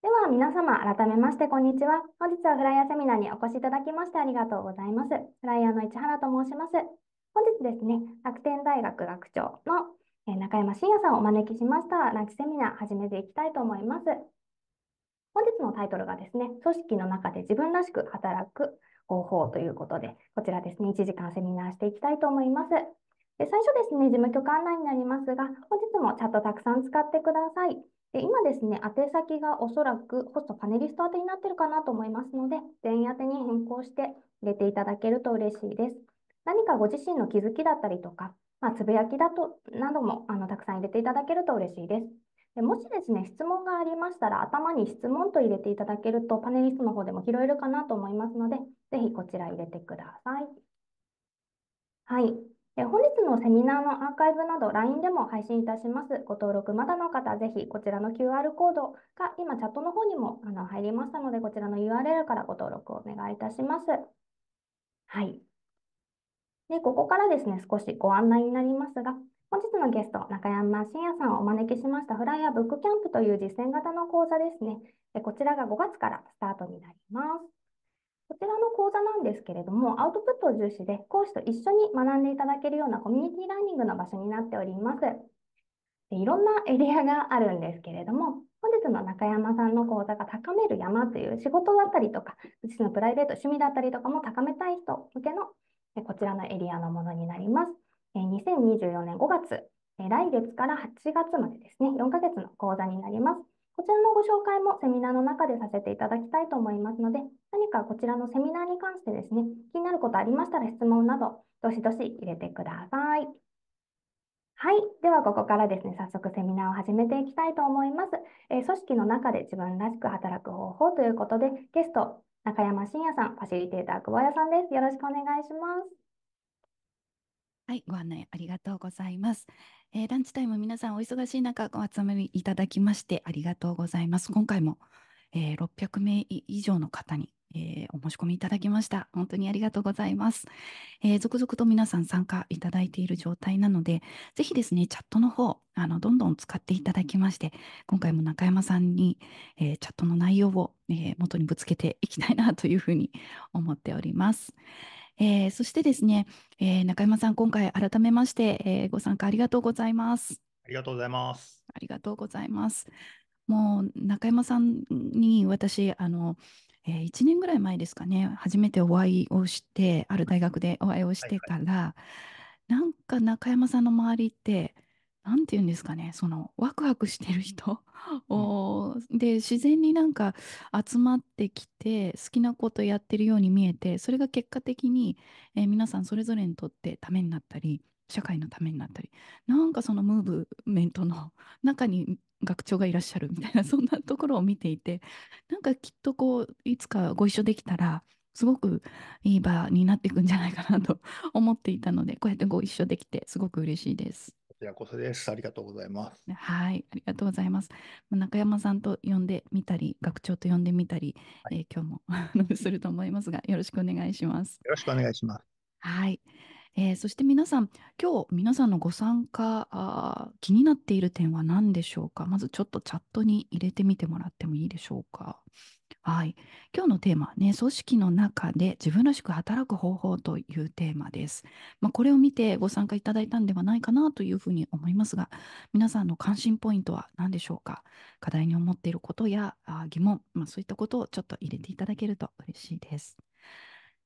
では皆様、改めましてこんにちは。本日はフライヤーセミナーにお越しいただきましてありがとうございます。フライヤーの市原と申します。本日ですね、楽天大学学長の中山信也さんをお招きしましたランチセミナー始めていきたいと思います。本日のタイトルがですね、組織の中で自分らしく働く方法ということで、こちらですね、1時間セミナーしていきたいと思います。で最初ですね、事務局案内になりますが、本日もチャットたくさん使ってください。で今ですね、宛先がおそらくホストパネリスト宛てになってるかなと思いますので、全員宛てに変更して入れていただけると嬉しいです。何かご自身の気づきだったりとか、まあ、つぶやきだとなどもあのたくさん入れていただけると嬉しいです。でもしですね、質問がありましたら、頭に質問と入れていただけると、パネリストの方でも拾えるかなと思いますので、ぜひこちら入れてください。はい。え本日のセミナーのアーカイブなど LINE でも配信いたします。ご登録まだの方、ぜひこちらの QR コードが今チャットの方にもあの入りましたので、こちらの URL からご登録をお願いいたします。はい。で、ここからですね、少しご案内になりますが、本日のゲスト、中山信也さんをお招きしましたフライヤーブックキャンプという実践型の講座ですね。こちらが5月からスタートになります。こちらの講座なんですけれども、アウトプットを重視で講師と一緒に学んでいただけるようなコミュニティラーニングの場所になっております。でいろんなエリアがあるんですけれども、本日の中山さんの講座が高める山という仕事だったりとか、うちのプライベート、趣味だったりとかも高めたい人向けのこちらのエリアのものになります。2024年5月、来月から8月までですね、4ヶ月の講座になります。こちらのご紹介もセミナーの中でさせていただきたいと思いますので、何かこちらのセミナーに関してですね、気になることありましたら質問など、どしどし入れてください。はい。では、ここからですね、早速セミナーを始めていきたいと思います。えー、組織の中で自分らしく働く方法ということで、ゲスト、中山信也さん、ファシリテーター、久保谷さんです。よろしくお願いします。はい、ご案内ありがとうございます。えー、ランチタイム皆さんお忙しい中お集まりいただきましてありがとうございます。今回も、えー、600名以上の方に、えー、お申し込みいただきました。本当にありがとうございます。えー、続々と皆さん参加いただいている状態なので、ぜひですね、チャットの方、あのどんどん使っていただきまして、今回も中山さんに、えチャットの内容を、え元にぶつけていきたいなというふうに思っております。えー、そしてですね、えー、中山さん、今回改めまして、えー、ご参加ありがとうございます。ありがとうございます。ありがとうございます。もう中山さんに私、あの、えー、1年ぐらい前ですかね、初めてお会いをして、ある大学でお会いをしてから、はいはい、なんか中山さんの周りって、何て言うんですかねそのワクワクしてる人うん、で自然になんか集まってきて好きなことやってるように見えてそれが結果的に、えー、皆さんそれぞれにとってためになったり社会のためになったりなんかそのムーブメントの中に学長がいらっしゃるみたいなそんなところを見ていてなんかきっとこういつかご一緒できたらすごくいい場になっていくんじゃないかなと思っていたのでこうやってご一緒できてすごく嬉しいです。こちらこそです。ありがとうございます。はい、ありがとうございます。中山さんと呼んでみたり、学長と呼んでみたり、はい、えー、今日もすると思いますが、よろしくお願いします。よろしくお願いします。はい。えー、そして皆さん、今日皆さんのご参加気になっている点は何でしょうかまずちょっとチャットに入れてみてもらってもいいでしょうか。はい、今日のテーマはね、組織の中で自分らしく働く方法というテーマです。まあ、これを見てご参加いただいたんではないかなというふうに思いますが、皆さんの関心ポイントは何でしょうか課題に思っていることや疑問、まあ、そういったことをちょっと入れていただけると嬉しいです。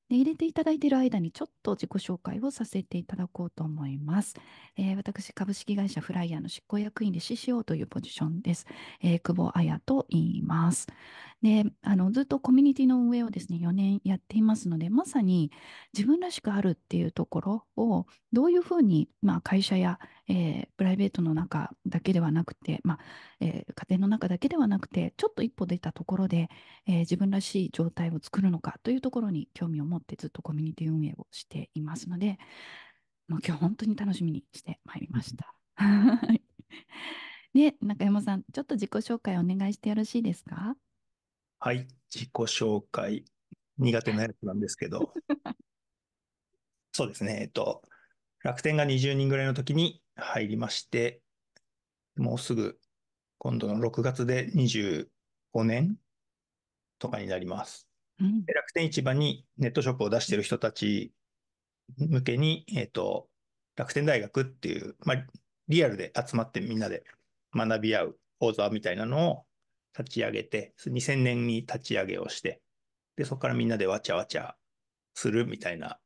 で入れていただいている間にちょっと自己紹介をさせていただこうと思います。えー、私、株式会社フライヤーの執行役員で CCO というポジションです。えー、久保彩と言います。であのずっとコミュニティの運営をですね、4年やっていますので、まさに自分らしくあるっていうところをどういうふうに、まあ、会社や、えー、プライベートの中だけではなくて、まあえー、家庭の中だけではなくて、ちょっと一歩出たところで、え自分らしい状態を作るのかというところに興味を持思ってずっとコミュニティ運営をしていますので、もう今日本当に楽しみにしてまいりました。で、中山さん、ちょっと自己紹介お願いしてよろしいですかはい、自己紹介。苦手なやつなんですけど。そうですね、えっと、楽天が20人ぐらいの時に入りまして、もうすぐ今度の6月で25年とかになります。うん、楽天市場にネットショップを出してる人たち向けに、えっ、ー、と、楽天大学っていう、まあ、リアルで集まってみんなで学び合う講座みたいなのを立ち上げて、2000年に立ち上げをして、で、そこからみんなでわちゃわちゃするみたいな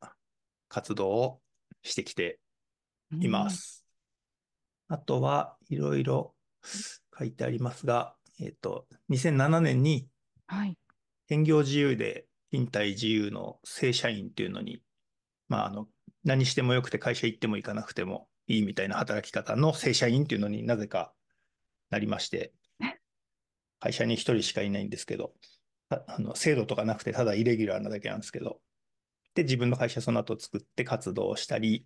活動をしてきています。うん、あとはいろいろ書いてありますが、えっ、ー、と、2007年に、はい、兼業自由で引退自由の正社員っていうのに、まあ、あの、何してもよくて会社行っても行かなくてもいいみたいな働き方の正社員っていうのになぜかなりまして、会社に一人しかいないんですけど、あの制度とかなくてただイレギュラーなだけなんですけど、で、自分の会社その後作って活動したり、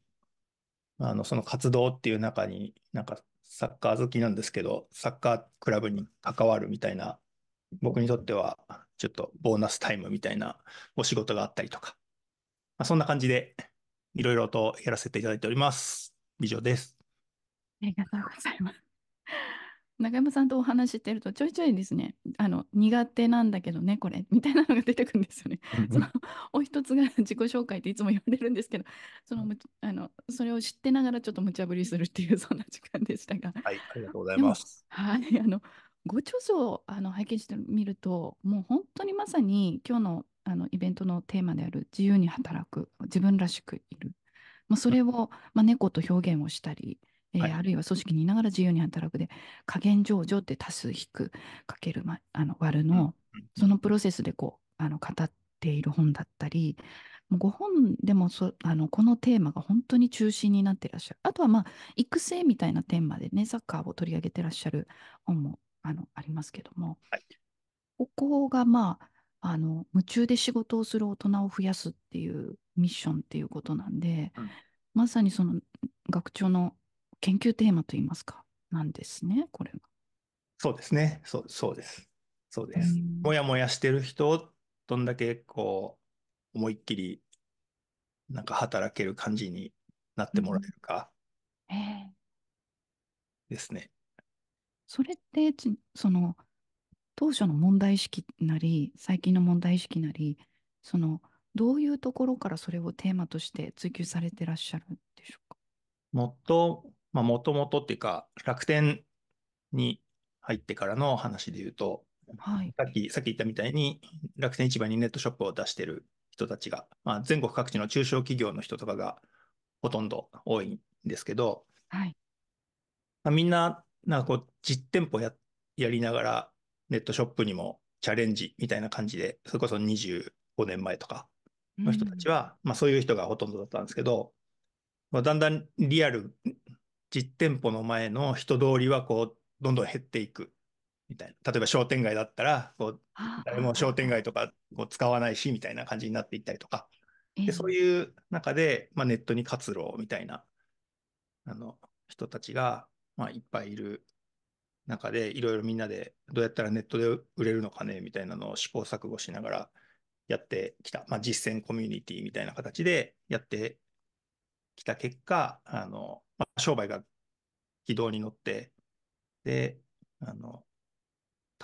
あの、その活動っていう中に、なんかサッカー好きなんですけど、サッカークラブに関わるみたいな、僕にとってはちょっとボーナスタイムみたいなお仕事があったりとか、まあ、そんな感じでいろいろとやらせていただいております。以上です。ありがとうございます。中山さんとお話してるとちょいちょいですねあの苦手なんだけどねこれみたいなのが出てくるんですよね。そのお一つが自己紹介っていつも言われるんですけどそのあのそれを知ってながらちょっと無茶ぶりするっていうそんな時間でしたが。はいありがとうございます。はいあのご著書をあの拝見してみると、もう本当にまさに今日のあのイベントのテーマである自由に働く、自分らしくいる。まあ、それを、まあ、猫と表現をしたり、えーはい、あるいは組織にいながら自由に働くで、加減上場って足す、引く、かける、ま、あの割るの、そのプロセスでこうあの語っている本だったり、ご本でもそあのこのテーマが本当に中心になっていらっしゃる。あとは、まあ、育成みたいなテーマでね、サッカーを取り上げてらっしゃる本もあのありますけども、はい、ここがまああの夢中で仕事をする大人を増やすっていうミッションっていうことなんで、うん、まさにその学長の研究テーマといいますかなんですねこれが。そうですねそうそうです。そうです。もやもやしてる人をどんだけこう思いっきりなんか働ける感じになってもらえるか、ですね。それってその当初の問題意識なり最近の問題意識なりそのどういうところからそれをテーマとして追求されてらっしゃるんでしょうかもっと、まあ、もともとっていうか楽天に入ってからの話で言うと、はい、さっきさっき言ったみたいに楽天市場にネットショップを出してる人たちが、まあ、全国各地の中小企業の人とかがほとんど多いんですけど、はいまあ、みんななんかこう、実店舗や、やりながら、ネットショップにもチャレンジみたいな感じで、それこそ25年前とかの人たちは、うん、まあそういう人がほとんどだったんですけど、まあ、だんだんリアル、実店舗の前の人通りはこう、どんどん減っていくみたいな。例えば商店街だったら、こう、誰も商店街とかこう使わないし、みたいな感じになっていったりとか。でそういう中で、まあ、ネットに活路みたいなあの人たちが、まあ、いっぱいいる中で、いろいろみんなでどうやったらネットで売れるのかねみたいなのを試行錯誤しながらやってきた、まあ、実践コミュニティみたいな形でやってきた結果、あのまあ、商売が軌道に乗って、で、あの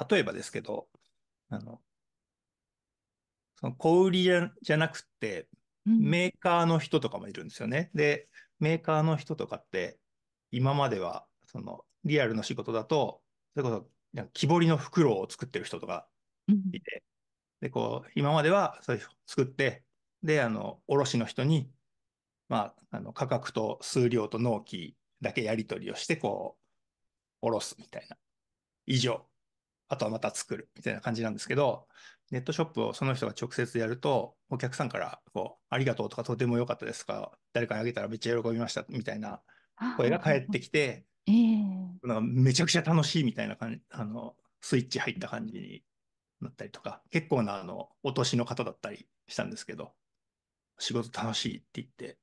例えばですけど、あのその小売りじゃなくて、メーカーの人とかもいるんですよね。で、メーカーの人とかって、今まではそのリアルの仕事だと、それこそなんか木彫りの袋を作ってる人とかいて、うん、で、こう、今まではそういう作って、で、あの、卸の人に、まあ、あの、価格と数量と納期だけやり取りをして、こう、卸すみたいな。以上。あとはまた作るみたいな感じなんですけど、ネットショップをその人が直接やると、お客さんから、こう、ありがとうとかとても良かったですとか、誰かにあげたらめっちゃ喜びましたみたいな声が返ってきて、えー、なんかめちゃくちゃ楽しいみたいな感じ、あの、スイッチ入った感じになったりとか、結構なあの、お年の方だったりしたんですけど、仕事楽しいって言って、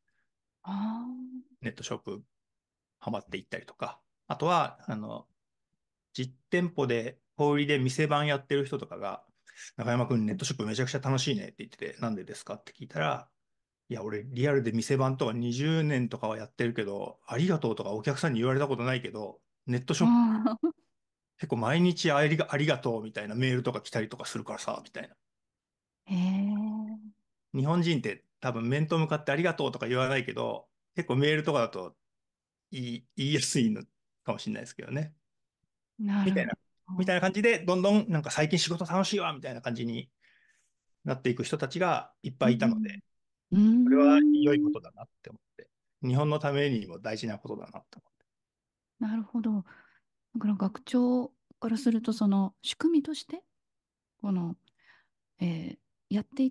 ネットショップハマっていったりとか、あとは、あの、実店舗で、小売りで店番やってる人とかが、中山君ネットショップめちゃくちゃ楽しいねって言ってて、なんでですかって聞いたら、いや、俺、リアルで店番とか20年とかはやってるけど、ありがとうとかお客さんに言われたことないけど、ネットショップ、結構毎日ありが、ありがとうみたいなメールとか来たりとかするからさ、みたいな。え。日本人って多分面と向かってありがとうとか言わないけど、結構メールとかだと言い、言いやすいのかもしれないですけどね。なみたいな、みたいな感じで、どんどんなんか最近仕事楽しいわ、みたいな感じになっていく人たちがいっぱいいたのんで、これは良いことだなって思って、日本のためにも大事なことだなって思って。なるほど。だから学長からすると、その仕組みとして、この、えー、やって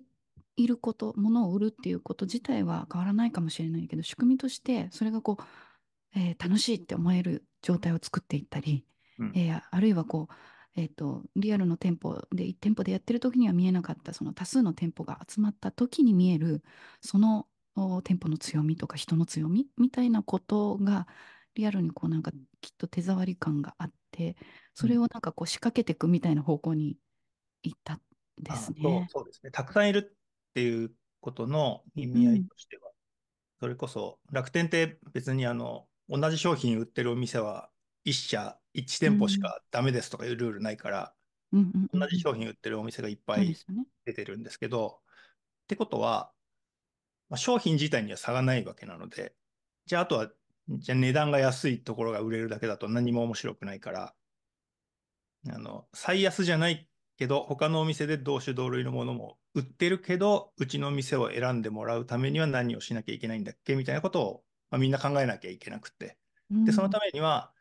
いること、物を売るっていうこと自体は変わらないかもしれないけど、仕組みとして、それがこう、えー、楽しいって思える状態を作っていったり、うん、えー、あるいはこう、えっ、と、リアルの店舗で、1店舗でやってる時には見えなかった、その多数の店舗が集まった時に見える、その店舗の強みとか人の強みみたいなことが、リアルにこうなんかきっと手触り感があって、それをなんかこう仕掛けていくみたいな方向に行ったんですね。そうですね。たくさんいるっていうことの意味合いとしては、それこそ楽天って別にあの、同じ商品売ってるお店は1社1店舗しかダメですとかいうルールないから、うんうんうん、同じ商品売ってるお店がいっぱい出てるんですけど、ね、ってことは、まあ、商品自体には差がないわけなので、じゃああとは、じゃあ値段が安いところが売れるだけだと何も面白くないから、あの、最安じゃないけど、他のお店で同種同類のものも売ってるけど、うちの店を選んでもらうためには何をしなきゃいけないんだっけみたいなことを、まあ、みんな考えなきゃいけなくて。で、そのためには、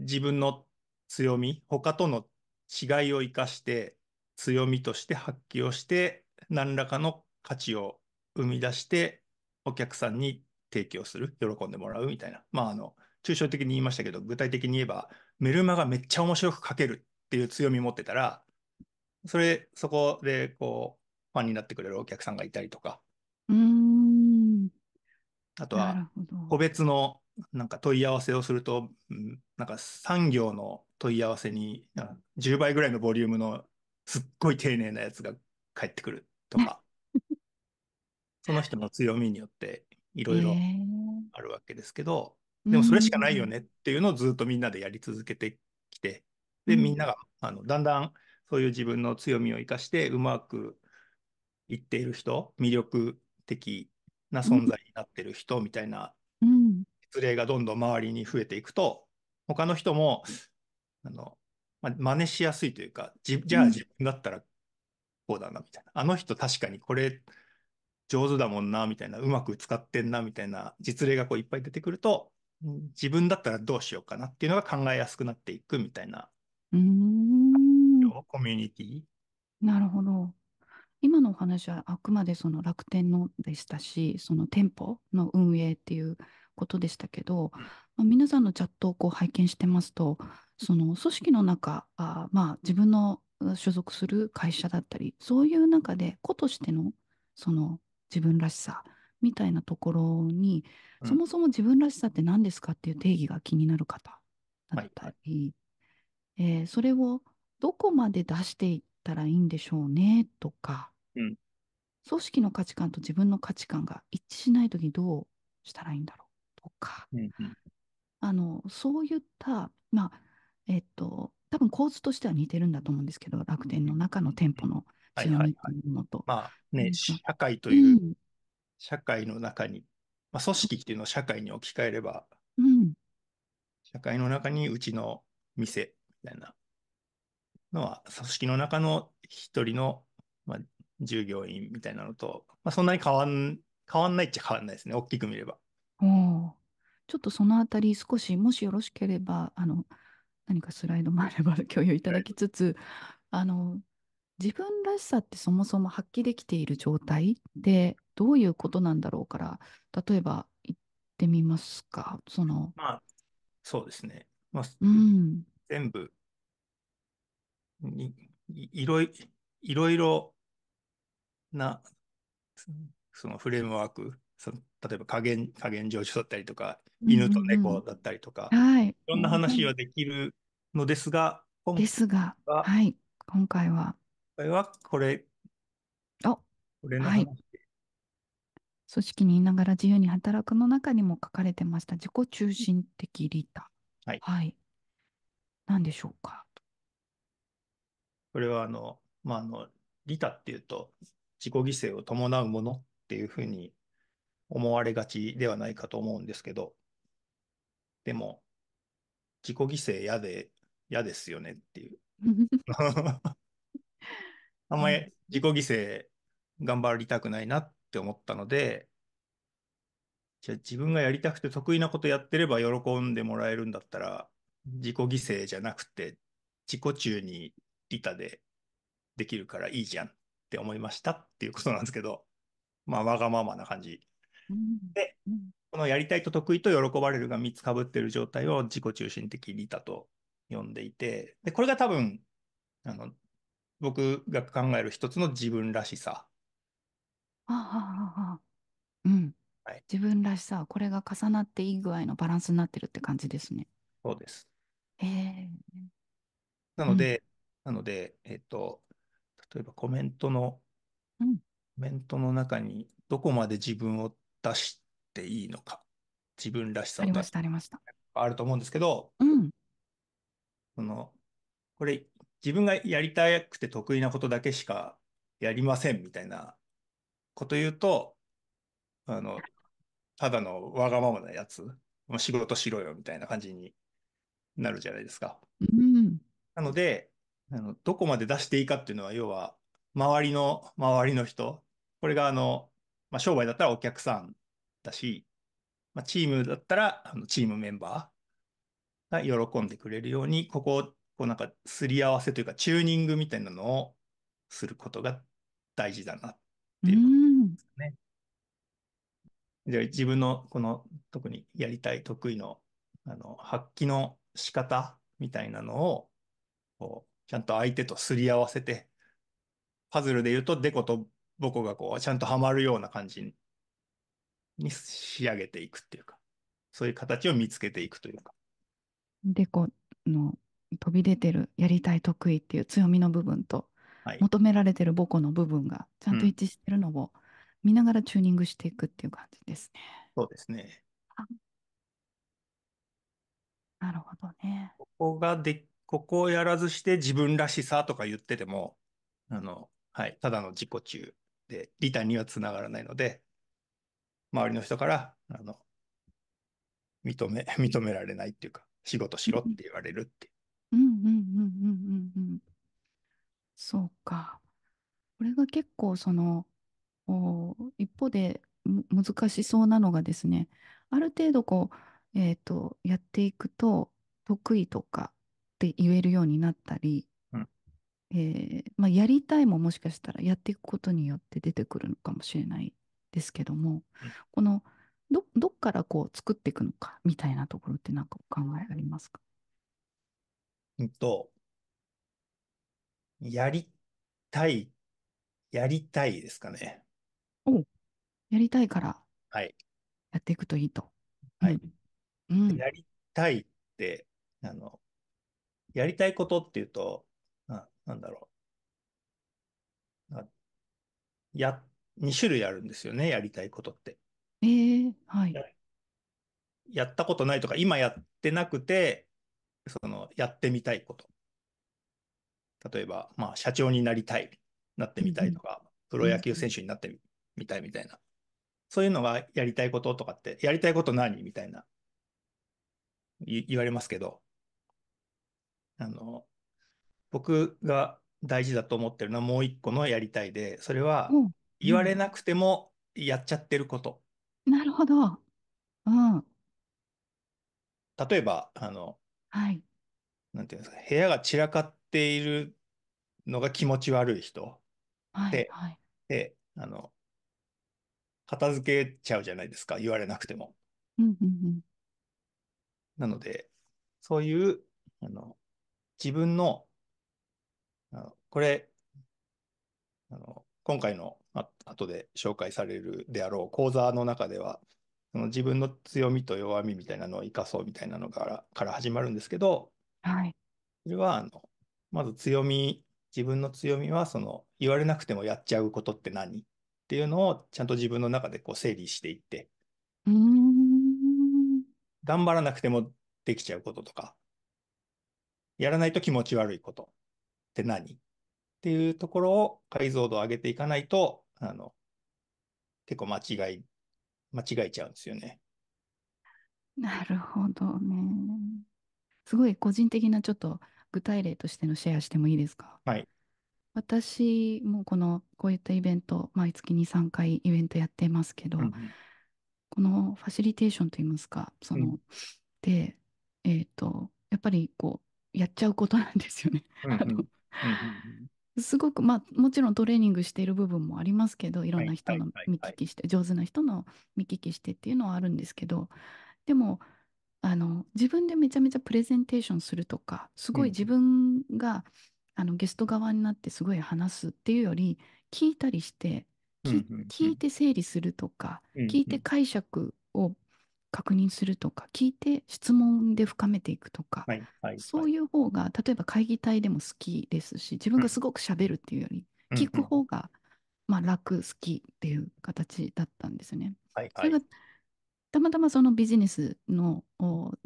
自分の強み、他との違いを生かして、強みとして発揮をして、何らかの価値を生み出して、お客さんに提供する、喜んでもらうみたいな。まあ、あの、抽象的に言いましたけど、具体的に言えば、メルマがめっちゃ面白く書けるっていう強み持ってたら、それ、そこで、こう、ファンになってくれるお客さんがいたりとか、うんあとは個別のなんか問い合わせをすると、なんか産業の問い合わせに10倍ぐらいのボリュームのすっごい丁寧なやつが返ってくるとか、その人の強みによっていろいろあるわけですけど、えー、でもそれしかないよねっていうのをずっとみんなでやり続けてきて、で、みんながあのだんだんそういう自分の強みを生かしてうまくいっている人、魅力的な存在になってる人みたいな、うん、失礼がどんどん周りに増えていくと、他の人も、あの、ま真似しやすいというか、じじゃあ自分だったらこうだな、みたいな、うん。あの人確かにこれ上手だもんな、みたいな、うまく使ってんな、みたいな実例がこういっぱい出てくると、自分だったらどうしようかなっていうのが考えやすくなっていくみたいな。うん。コミュニティなるほど。今のお話はあくまでその楽天のでしたし、その店舗の運営っていうことでしたけど、まあ、皆さんのチャットをこう拝見してますと、その組織の中、あまあ、自分の所属する会社だったり、そういう中で個としてのその自分らしさみたいなところに、そもそも自分らしさって何ですかっていう定義が気になる方だったり、はい、えー、それをどこまで出していったらいいんでしょうねとか、うん、組織の価値観と自分の価値観が一致しない時どうしたらいいんだろうとか、うんうん、あのそういった、まあえっと、多分構図としては似てるんだと思うんですけど楽天の中の店舗の強みというものと。はいはいはい、まあね、社会という、うん、社会の中に、まあ、組織っていうのを社会に置き換えれば、うん、社会の中にうちの店みたいなのは組織の中の一人の、まあ、従業員みたいなのと、まあ、そんなに変わん変わんないっちゃ変わんないですね、大きく見れば。おちょっとそのあたり、少し、もしよろしければ、あの何かスライドもあれば共有いただきつつ、あの自分らしさってそもそも発揮できている状態でどういうことなんだろうから例えば言ってみますかそのまあそうですね、まあ、うん、全部いいろいろな、そのフレームワーク、その例えば加減、加減上昇だったりとか、犬と猫だったりとか、はい。いろんな話はできるのですが、今回はですが、はい、今回は。今回はこれ、あこれの話、はい、組織にいながら自由に働くの中にも書かれてました、自己中心的利他。はい。はい。何でしょうか。これは、あの、まあ、あの、利他っていうと、自己犠牲を伴うものっていうふうに思われがちではないかと思うんですけど、でも、自己犠牲嫌で、嫌ですよねっていう。あんまり自己犠牲頑張りたくないなって思ったので、じゃあ自分がやりたくて得意なことやってれば喜んでもらえるんだったら、自己犠牲じゃなくて、自己中に利他でできるからいいじゃんって思いましたっていうことなんですけど、まあ、わがままな感じ。で、このやりたいと得意と喜ばれるが3つかぶってる状態を自己中心的利他と呼んでいて、で、これが多分、あの、僕が考える一つの自分らしさ。ああ、ああ、うん。はい、自分らしさ、これが重なっていい具合のバランスになってるって感じですね。そうです。えー、なので、うん、なので、えっ、ー、と、例えばコメントの、うん、コメントの中にどこまで自分を出していいのか、自分らしさを出ありました、ありました。あると思うんですけど、うん。その、これ、自分がやりたくて得意なことだけしかやりませんみたいなこと言うと、あの、ただのわがままなやつ、仕事しろよみたいな感じになるじゃないですか。うん。なので、あのどこまで出していいかっていうのは、要は、周りの、周りの人、これがあの、まあ、商売だったらお客さんだし、まあ、チームだったらあのチームメンバーが喜んでくれるように、ここ、こうなんかすり合わせというか、チューニングみたいなのをすることが大事だなっていうことですね。じゃあ自分のこの特にやりたい得意のあの発揮の仕方みたいなのをこちゃんと相手とすり合わせて、パズルで言うと、デコとボコがこう、ちゃんとはまるような感じに仕上げていくっていうか、そういう形を見つけていくというか。デコの飛び出てる、やりたい得意っていう強みの部分と、はい、求められてるボコの部分がちゃんと一致してるのを見ながらチューニングしていくっていう感じですね。そうですね。なるほどね。ここがでここをやらずして自分らしさとか言ってても、あの、はい、ただの自己中で、リタにはつながらないので、周りの人から、あの、認め、認められないっていうか、仕事しろって言われるって。うんうんうんうんうんうん。そうか。これが結構その、お一方で難しそうなのがですね、ある程度こう、えっ、ー、と、やっていくと、得意とかって言えるようになったり、うんえー、まあ、やりたいももしかしたらやっていくことによって出てくるのかもしれないですけども、うん、このどどっからこう作っていくのかみたいなところって何かお考えありますかうんと、やりたい、やりたいですかね。おやりたいから、はい。やっていくといいと。はい。うん、やりたいって、あの、やりたいことっていうと、ななんだろう。や、2種類あるんですよね、やりたいことって。ええー、はい。やったことないとか、今やってなくて、その、やってみたいこと。例えば、まあ、社長になりたい、なってみたいとか、うん、プロ野球選手になってみたいみたいな。そういうのがやりたいこととかって、やりたいこと何みたいな、言われますけど、あの、僕が大事だと思ってるのはもう一個のやりたいで、それは言われなくてもやっちゃってること。なるほど。うん。例えば、あの、い。なんていうんですか、部屋が散らかっているのが気持ち悪い人はい、で、はい。で、あの、片付けちゃうじゃないですか、言われなくても。うん、うん、なので、そういう、あの、自分の、あのこれ、あの今回のあ後で紹介されるであろう講座の中では、その自分の強みと弱みみたいなのを生かそうみたいなのからから始まるんですけど、はい、それはあのまず強み、自分の強みはその言われなくてもやっちゃうことって何っていうのをちゃんと自分の中でこう整理していって、頑張らなくてもできちゃうこととか、やらないと気持ち悪いことって何っていうところを解像度を上げていかないと、あの、結構間違い、間違えちゃうんですよね。なるほどね。すごい個人的なちょっと具体例としてのシェアしてもいいですかはい。私もこの、こういったイベント、毎月2、3回イベントやってますけど、うん、このファシリテーションといいますか、その、うん、で、えっ、ー、と、やっぱりこう、やっちゃうことなんですよね。すごく、まあ、もちろんトレーニングしている部分もありますけど、いろんな人の見聞きして、上手な人の見聞きしてっていうのはあるんですけど、でも、あの、自分でめちゃめちゃプレゼンテーションするとか、すごい自分が、あの、ゲスト側になってすごい話すっていうより、聞いたりして、聞いて整理するとか、聞いて解釈を確認するとか、聞いて質問で深めていくとか、はいはい、そういう方が、例えば会議体でも好きですし、自分がすごくしゃべるっていうより、聞く方が、まあ、楽、好きっていう形だったんですよね。はいはい、それがたまたまそのビジネスの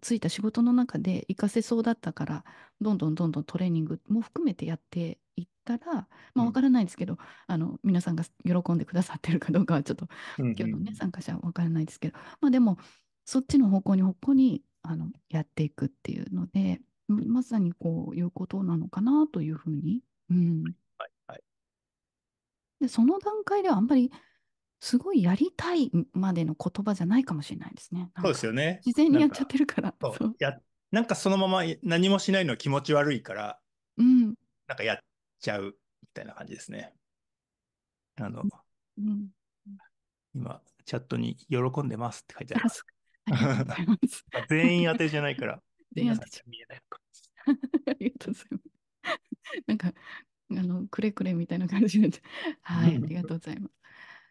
ついた仕事の中で活かせそうだったから、どんどんどんどんトレーニングも含めてやっていったら、まあ、わからないですけど、うん、あの、皆さんが喜んでくださってるかどうかはちょっと、今日のね、うんうん、参加者はわからないですけど、まあでも、そっちの方向に方向にあのやっていくっていうのでまさにこういうことなのかなというふうに、うんはいはい、でその段階ではあんまりすごいやりたいまでの言葉じゃないかもしれないですね。そうですよね。事前にやっちゃってるから。と。そやなんかそのまま何もしないのは気持ち悪いから、うん、なんかやっちゃうみたいな感じですね。あの、うん、今、チャットに喜んでますって書いてあります。全員当てじゃないから。全員当てじゃ見えない ありがとうございます。なんか、あの、くれくれみたいな感じで。はい、ありがとうございます。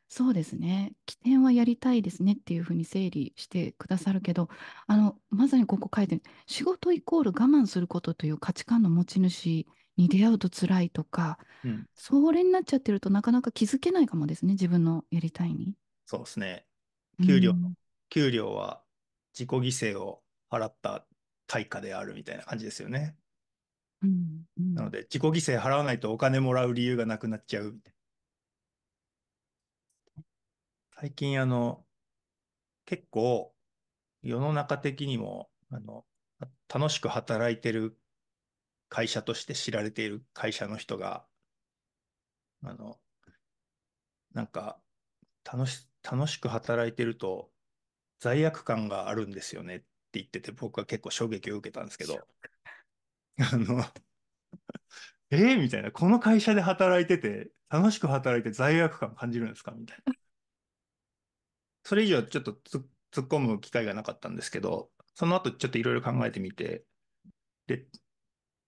そうですね。起点はやりたいですねっていうふうに整理してくださるけど、あの、まさにここ書いてる、仕事イコール我慢することという価値観の持ち主に出会うと辛いとか、うん、それになっちゃってるとなかなか気づけないかもですね、自分のやりたいに。そうですね。給料、うん、給料は自己犠牲を払った対価であるみたいな感じですよね。うんうん、なので、自己犠牲払わないとお金もらう理由がなくなっちゃうみたいな。最近、あの、結構、世の中的にも、あの、楽しく働いてる会社として知られている会社の人が、あの、なんか、楽し、楽しく働いてると、罪悪感があるんですよねって言ってて、僕は結構衝撃を受けたんですけど、あのえー、みたいな、この会社で働いてて、楽しく働いて罪悪感感じるんですかみたいな。それ以上ちょっと突っ込む機会がなかったんですけど、その後ちょっといろいろ考えてみて、で、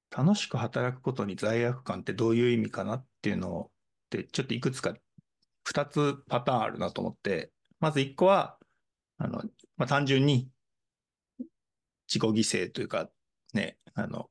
楽しく働くことに罪悪感ってどういう意味かなっていうのを、で、ちょっといくつか、2つパターンあるなと思って、まず1個は、あの、まあ、単純に自己犠牲というか、ね、あの、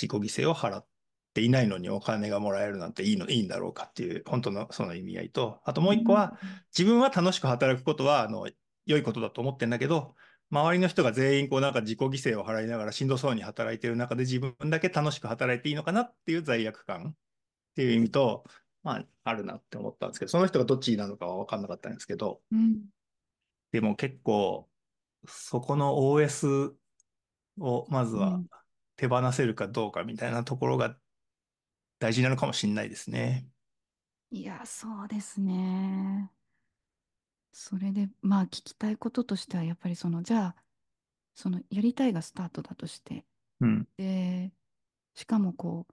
自己犠牲を払っていないのにお金がもらえるなんていいの、いいんだろうかっていう、本当のその意味合いと、あともう一個は、自分は楽しく働くことは、あの、良いことだと思ってんだけど、周りの人が全員こうなんか自己犠牲を払いながらしんどそうに働いてる中で自分だけ楽しく働いていいのかなっていう罪悪感っていう意味と、まあ、あるなって思ったんですけど、その人がどっちなのかは分かんなかったんですけど、うでも結構、そこの OS をまずは手放せるかどうかみたいなところが大事なのかもしれないですね。いや、そうですね。それで、まあ、聞きたいこととしては、やっぱりその、じゃあ、その、やりたいがスタートだとして、うん、で、しかもこ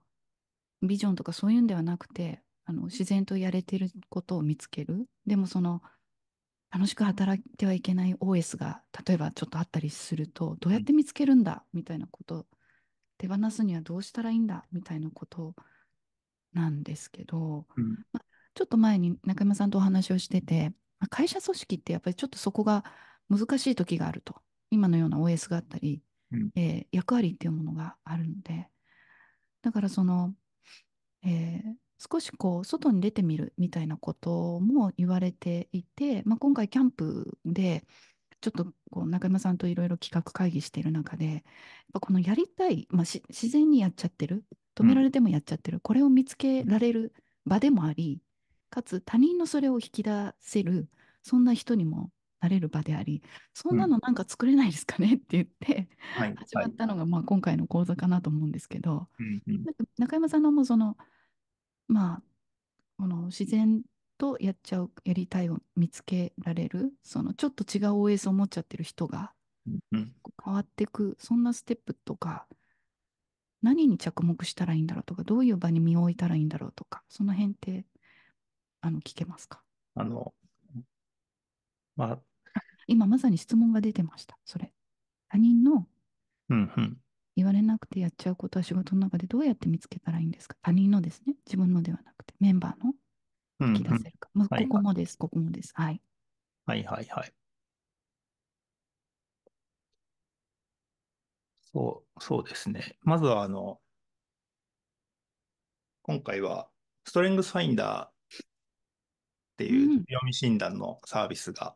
う、ビジョンとかそういうんではなくて、あの自然とやれてることを見つける。でもその、楽しく働いてはいけない OS が例えばちょっとあったりするとどうやって見つけるんだみたいなこと、手放すにはどうしたらいいんだみたいなことなんですけど、うん、まちょっと前に中山さんとお話をしてて、ま会社組織ってやっぱりちょっとそこが難しい時があると今のような OS があったり、うん、えー、役割っていうものがあるのでだからその、えー、少しこう外に出てみるみたいなことも言われていて、まあ、今回キャンプでちょっとこう中山さんといろいろ企画会議している中でやっぱこのやりたい、まあ、自然にやっちゃってる止められてもやっちゃってる、うん、これを見つけられる場でもありかつ他人のそれを引き出せるそんな人にもなれる場でありそんなのなんか作れないですかねって言って、うん、始まったのがまあ今回の講座かなと思うんですけど、うんうん、中山さんのもそのまあ、この自然とやっちゃう、やりたいを見つけられる、そのちょっと違う OS を持っちゃってる人が、変わっていく、そんなステップとか、何に着目したらいいんだろうとか、どういう場に身を置いたらいいんだろうとか、その辺って、あの、聞けますかあの、まあ、今まさに質問が出てました、それ。他人の、うんうん、言われなくてやっちゃうことは仕事の中でどうやって見つけたらいいんですか他人のですね、自分のではなくて、メンバーの引き出せるか。うんうん、まあ、ここもです、はい、ここもです。はい。はいはいはい。そう、そうですね。まずは、あの、今回は、ストレングスファインダーっていう読み診断のサービスが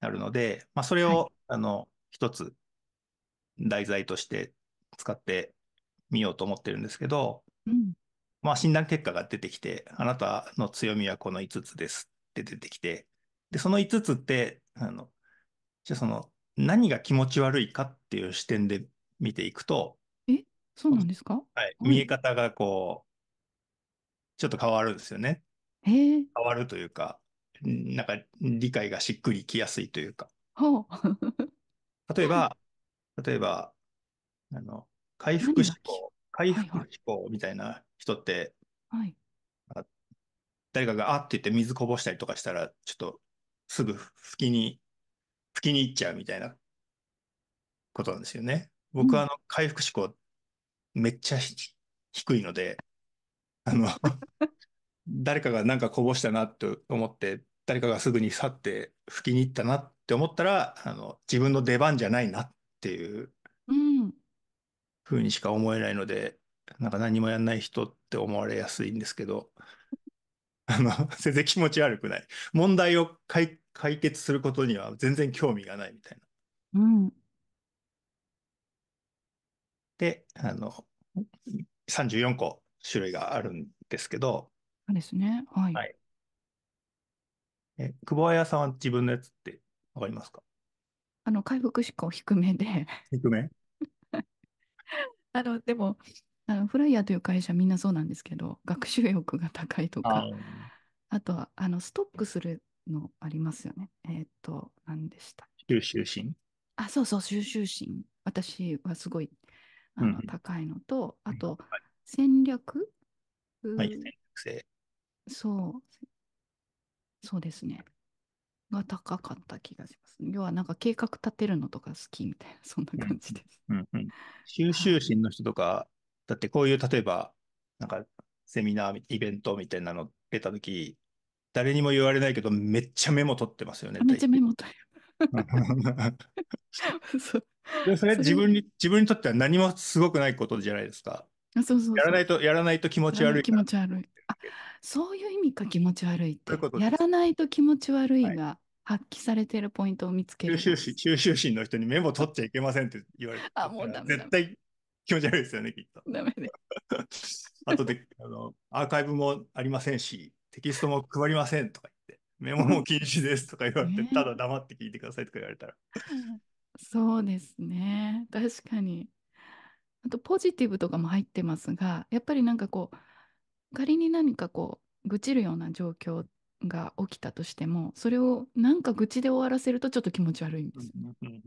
あるので、うん、まあ、それを、はい、あの、一つ題材として使ってみようと思ってるんですけど、うん、まあ診断結果が出てきて、あなたの強みはこの5つですって出てきて、で、その5つって、あの、じゃその何が気持ち悪いかっていう視点で見ていくと、えそうなんですかはい。見え方がこう、ちょっと変わるんですよね。変わるというか、なんか理解がしっくりきやすいというか。例えば、例えば、あの回復思考、回復志向みたいな人って、はい、はい、誰かがあって言って水こぼしたりとかしたら、ちょっとすぐ拭きに、拭きに行っちゃうみたいなことなんですよね。僕はあの、回復志向、めっちゃ低いので、あの、誰かがなんかこぼしたなと思って、誰かがすぐに去って拭きに行ったなって思ったら、あの、自分の出番じゃないなっていうふうにしか思えないので、なんか何もやんない人って思われやすいんですけど、あの、全然気持ち悪くない。問題を解決することには全然興味がないみたいな。うん。で、あの、34個種類があるんですけど、そうですね。はい。はい、え、久保彩さんは自分のやつってわかりますかあの、回復志向低めで低めあのでもあのフライヤーという会社みんなそうなんですけど学習欲が高いとかあとはあのストックするのありますよねえっ、ー、と何でした収集心あそうそう収集心私はすごいあの、うん、高いのとあと、戦略、はい、戦略性そうそうですねが高かった気がします。要はなんか計画立てるのとか好きみたいな、そんな感じです。うんうん、収集心の人とか、だってこういう例えば、なんかセミナー、イベントみたいなの出た時誰にも言われないけど、めっちゃメモ取ってますよね。めっちゃメモ取る。そ それ自分に自分にとっては何もすごくないことじゃないですか。そうそうやらないとやらないと気持ち悪い気持ち悪い。そういう意味か気持ち悪いって。ううやらないと気持ち悪いが発揮されているポイントを見つける、はい。収集心の人にメモ取っちゃいけませんって言われて。あ、もうダメ絶対気持ち悪いですよね、きっと。ダメね。あとであの、アーカイブもありませんし、テキストも配りませんとか言って、メモも禁止ですとか言われて、ね、ただ黙って聞いてくださいとか言われたら。そうですね。確かに。あと、ポジティブとかも入ってますが、やっぱりなんかこう、仮に何かこう愚痴るような状況が起きたとしてもそれをなんか愚痴で終わらせるとちょっと気持ち悪いんです、ね、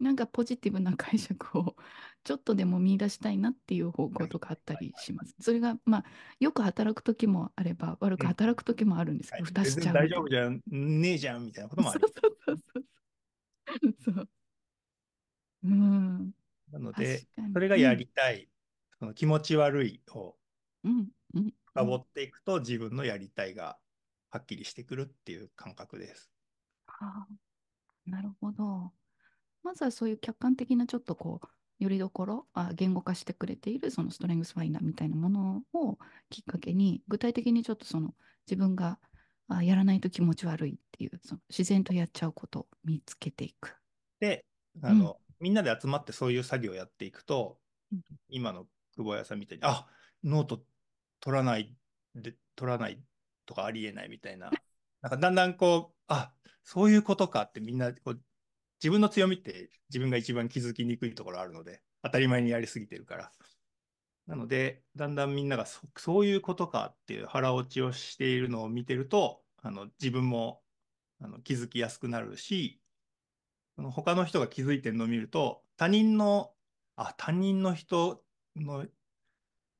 なんかポジティブな解釈をちょっとでも見出したいなっていう方向とかあったりしますそれがまあよく働く時もあれば悪く働く時もあるんですけど、うん、蓋しちゃう大丈夫じゃねえじゃんみたいなこともあるそうそうそうそううんなのでそれがやりたい、うん、その気持ち悪いを、うん深掘っていくと自分のやりたいがはっきりしてくるっていう感覚です。あ、なるほど。まずはそういう客観的なちょっとこう、よりどころあ、言語化してくれているそのストレングスファインダーみたいなものをきっかけに、具体的にちょっとその自分があやらないと気持ち悪いっていう、その自然とやっちゃうことを見つけていく。で、あの、うん、みんなで集まってそういう作業をやっていくと、うん、今の久保屋さんみたいに、あノート取らないで、取らないとかありえないみたいな、なんかだんだんこう、あそういうことかってみんなこう、自分の強みって自分が一番気づきにくいところあるので、当たり前にやりすぎてるから。なので、だんだんみんながそそういうことかっていう腹落ちをしているのを見てると、あの自分もあの気づきやすくなるし、の他の人が気づいてるのを見ると、他人の、あ、他人の人の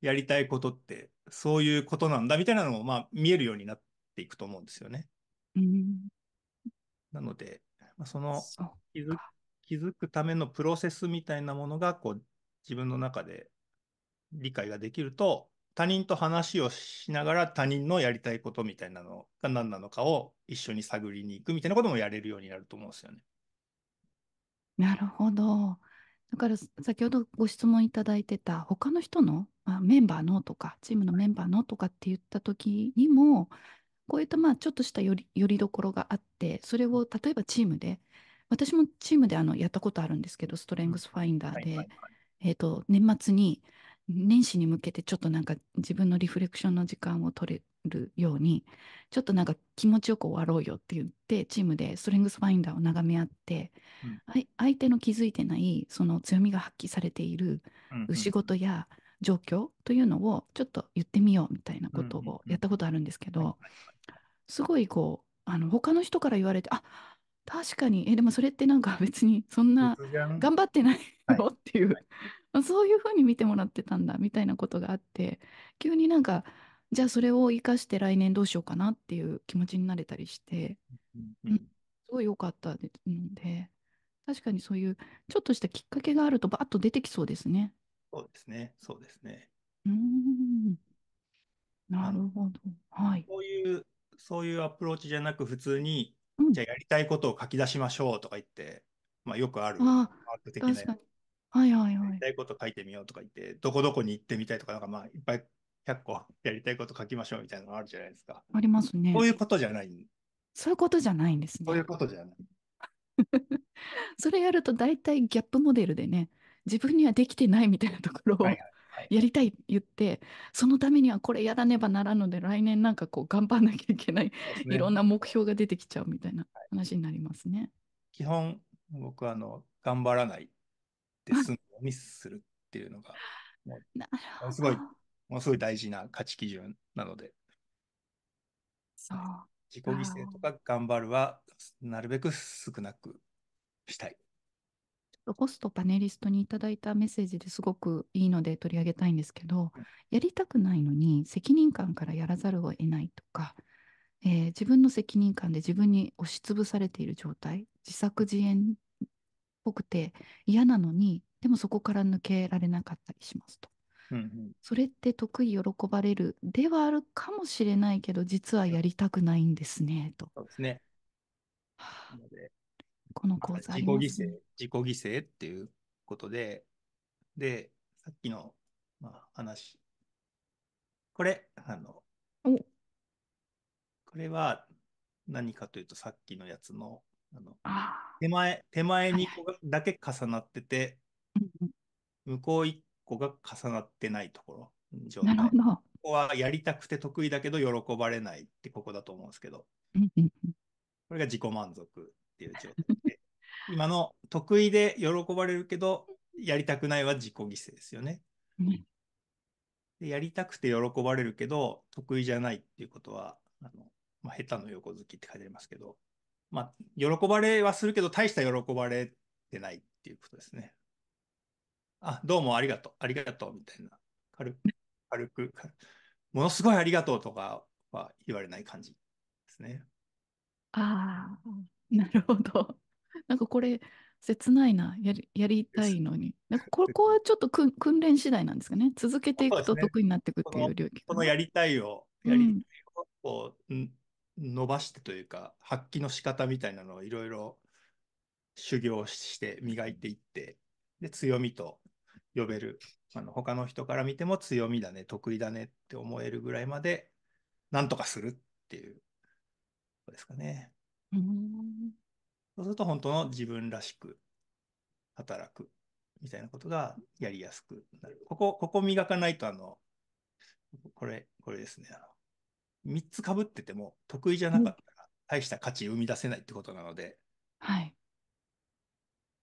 やりたいことってそういうことなんだみたいなのも、まあ、見えるようになっていくと思うんですよね。うん、なので、まあ、その気づ気づくためのプロセスみたいなものがこう自分の中で理解ができると他人と話をしながら他人のやりたいことみたいなのが何なのかを一緒に探りに行くみたいなこともやれるようになると思うんですよね。なるほど。だから先ほどご質問いただいてた他の人の、まあ、メンバーのとかチームのメンバーのとかって言った時にもこういったまあちょっとしたよりよりどころがあってそれを例えばチームで私もチームであのやったことあるんですけどストレングスファインダーで、えと、年末に年始に向けてちょっとなんか自分のリフレクションの時間を取れるようにちょっとなんか気持ちよく終わろうよって言ってチームでストレングスファインダーを眺め合って、うん、相手の気づいてないその強みが発揮されている仕事や状況というのをちょっと言ってみようみたいなことをやったことあるんですけどすごいこうあの他の人から言われてあ確かにえでもそれってなんか別にそんな頑張ってないよっていう、はい、そういうふうに見てもらってたんだみたいなことがあって急になんかじゃあそれを生かして来年どうしようかなっていう気持ちになれたりして、うん、すごい良かったので、確かにそういうちょっとしたきっかけがあると、ばっと出てきそうですね。そうですね、そうですね。うんなるほど。はい。そういう、そういうアプローチじゃなく、普通に、うん、じゃあやりたいことを書き出しましょうとか言って、まあよくある、あーク的な。はいはいはい。やりたいこと書いてみようとか言って、どこどこに行ってみたいとか、なんかまあいっぱい100個やりたいこと書きましょうみたいなのあるじゃないですか。ありますね。そういうことじゃない。そういうことじゃないんですね。そういうことじゃない。それやると大体ギャップモデルでね、自分にはできてないみたいなところをやりたい言って、はいはいそのためにはこれやらねばならんので、来年なんかこう頑張んなきゃいけない、ね、いろんな目標が出てきちゃうみたいな話になりますね。はい、基本、僕はあの、頑張らないですミスするっていうのが、すごいものすごい大事な価値基準なので。そう自己犠牲とか頑張るはなるべく少なくしたい。ホストパネリストにいただいたメッセージですごくいいので取り上げたいんですけど、やりたくないのに責任感からやらざるを得ないとか、えー、自分の責任感で自分に押しつぶされている状態、自作自演っぽくて嫌なのに、でもそこから抜けられなかったりしますと。うんそれって得意喜ばれるではあるかもしれないけど実はやりたくないんですねと。そうですね。この講座、ね、自己犠牲、自己犠牲っていうことで、で、さっきの、まあ、話、これ、あの、これは何かというとさっきのやつの、あの手前、手前にだけ重なってて、向こうて、個が重なってないところ状態。なるほど。ここはやりたくて得意だけど喜ばれないってここだと思うんですけど、これが自己満足っていう状態で、今の得意で喜ばれるけどやりたくないは自己犠牲ですよね。でやりたくて喜ばれるけど得意じゃないっていうことはあの、まあ、下手の横好きって書いてありますけど、まあ、喜ばれはするけど大した喜ばれてないっていうことですね。あ、どうもありがとう、ありがとうみたいな。軽く、軽く、ものすごいありがとうとかは言われない感じですね。ああ、なるほど。なんかこれ、切ないな、やりやりたいのに。なんかここはちょっとく訓練次第なんですかね。続けていくと得になっていくっていう領域、ねこ、このやりたいを、やりたいを、うん、伸ばしてというか、発揮の仕方みたいなのをいろいろ修行して磨いていって、で、強みと呼べる、あの他の人から見ても強みだね、得意だねって思えるぐらいまで、なんとかするっていうことですかね。そうすると本当の自分らしく働くみたいなことがやりやすくなる。ここ、ここ磨かないと、あの、これ、これですね。あの3つかぶってても得意じゃなかったら大した価値生み出せないってことなので、はい。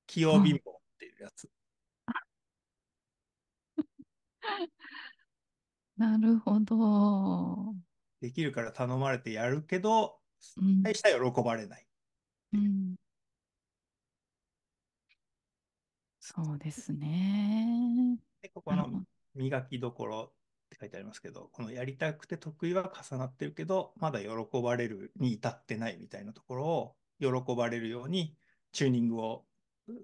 器用貧乏っていうやつ。なるほど。できるから頼まれてやるけど、大した喜ばれない。うん、そうですね。で、ここの磨きどころって書いてありますけど、このやりたくて得意は重なってるけど、まだ喜ばれるに至ってないみたいなところを、喜ばれるようにチューニングを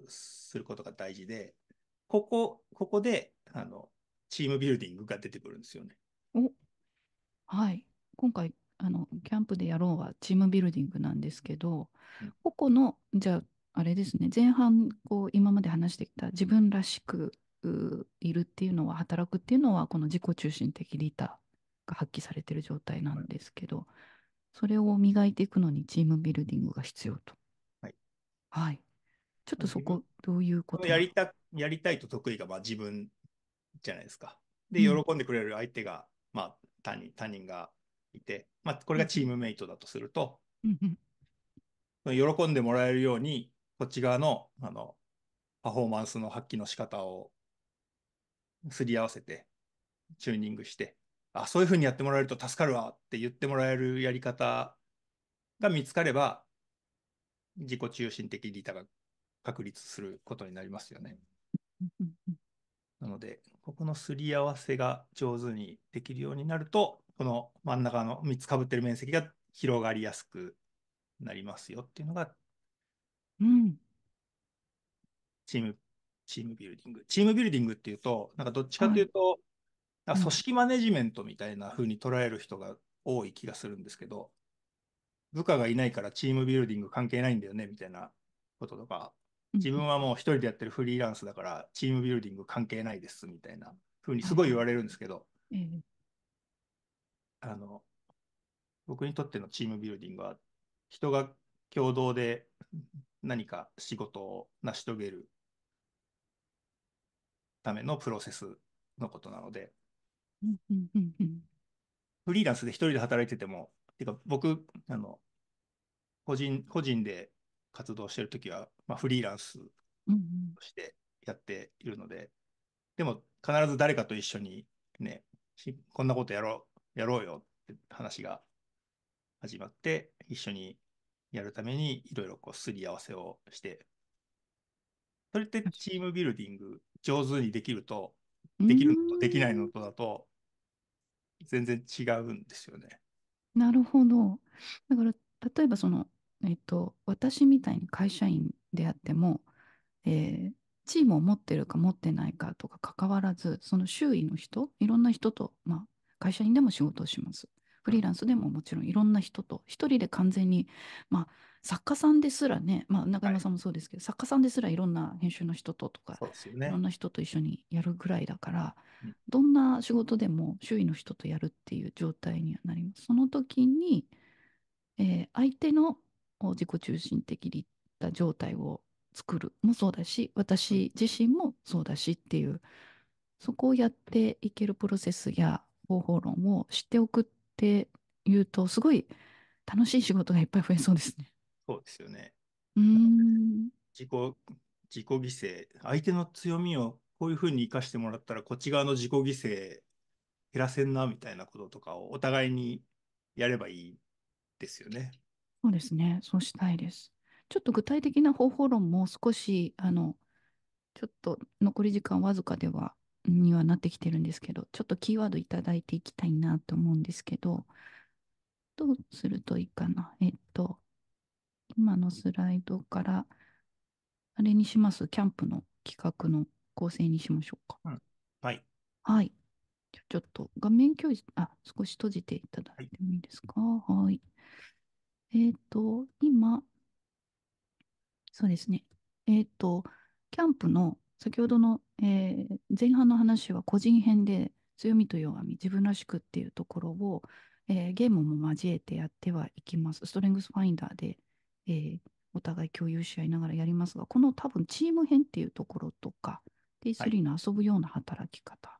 することが大事で、ここ、ここで、あの、チームビルディングが出てくるんですよね。おはい。今回、あの、キャンプでやろうはチームビルディングなんですけど、ここの、じゃあ、あれですね、前半、こう、今まで話してきた自分らしくいるっていうのは、働くっていうのは、この自己中心的利他が発揮されてる状態なんですけど、それを磨いていくのにチームビルディングが必要と。はい。はい。ちょっとそこ、どういうことやりたやりたいと得意がまあ自分じゃないですか。で、喜んでくれる相手が、まあ、他人、他人がいて、まあ、これがチームメイトだとすると、喜んでもらえるように、こっち側の、あの、パフォーマンスの発揮の仕方をすり合わせて、チューニングして、あ、そういうふうにやってもらえると助かるわって言ってもらえるやり方が見つかれば、自己中心的リーダーが確立することになりますよね。なので、ここのすり合わせが上手にできるようになると、この真ん中の3つかぶってる面積が広がりやすくなりますよっていうのが、うん、チーム、チームビルディング。チームビルディングっていうと、なんかどっちかというと、はい、組織マネジメントみたいな風に捉える人が多い気がするんですけど、部下がいないからチームビルディング関係ないんだよねみたいなこととか自分はもう一人でやってるフリーランスだからチームビルディング関係ないですみたいなふうにすごい言われるんですけど、はい、あの僕にとってのチームビルディングは人が共同で何か仕事を成し遂げるためのプロセスのことなので、フリーランスで一人で働いてても、てか僕、あの、個人、個人で活動してる時は、まあ、フリーランスとしてやっているので、うんうん、でも必ず誰かと一緒にね、こんなことやろう、やろうよって話が始まって、一緒にやるためにいろいろこうすり合わせをして、それってチームビルディング上手にできると、できるのとできないのとだと、全然違うんですよね。なるほど。だから、例えばそのえっと、私みたいに会社員であっても、えー、チームを持ってるか持ってないかとかかかわらずその周囲の人いろんな人と、まあ、会社員でも仕事をしますフリーランスでももちろんいろんな人と一人で完全に、まあ、作家さんですらね、まあ、中山さんもそうですけど、はい、作家さんですらいろんな編集の人ととか、ね、いろんな人と一緒にやるぐらいだから、うん、どんな仕事でも周囲の人とやるっていう状態にはなりますその時に、えー、相手のを自己中心的にった状態を作るもそうだし私自身もそうだしっていうそこをやっていけるプロセスや方法論を知っておくっていうとすごい楽しい仕事がいっぱい増えそうですね。そうですよね。うん自己自己犠牲相手の強みをこういうふうに生かしてもらったらこっち側の自己犠牲減らせんなみたいなこととかをお互いにやればいいですよね。そうですね。そうしたいです。ちょっと具体的な方法論も少し、あの、ちょっと残り時間わずかでは、にはなってきてるんですけど、ちょっとキーワードいただいていきたいなと思うんですけど、どうするといいかな。えっと、今のスライドから、あれにします。キャンプの企画の構成にしましょうか。うん、はい。はい。ちょっと画面共有、あ、少し閉じていただいてもいいですか。はい。はいえっ、と、今、そうですね。えっ、と、キャンプの先ほどの、えー、前半の話は個人編で強みと弱み、自分らしくっていうところを、えー、ゲームも交えてやってはいきます。ストレングスファインダーで、えー、お互い共有し合いながらやりますが、この多分チーム編っていうところとか、T3 の遊ぶような働き方っ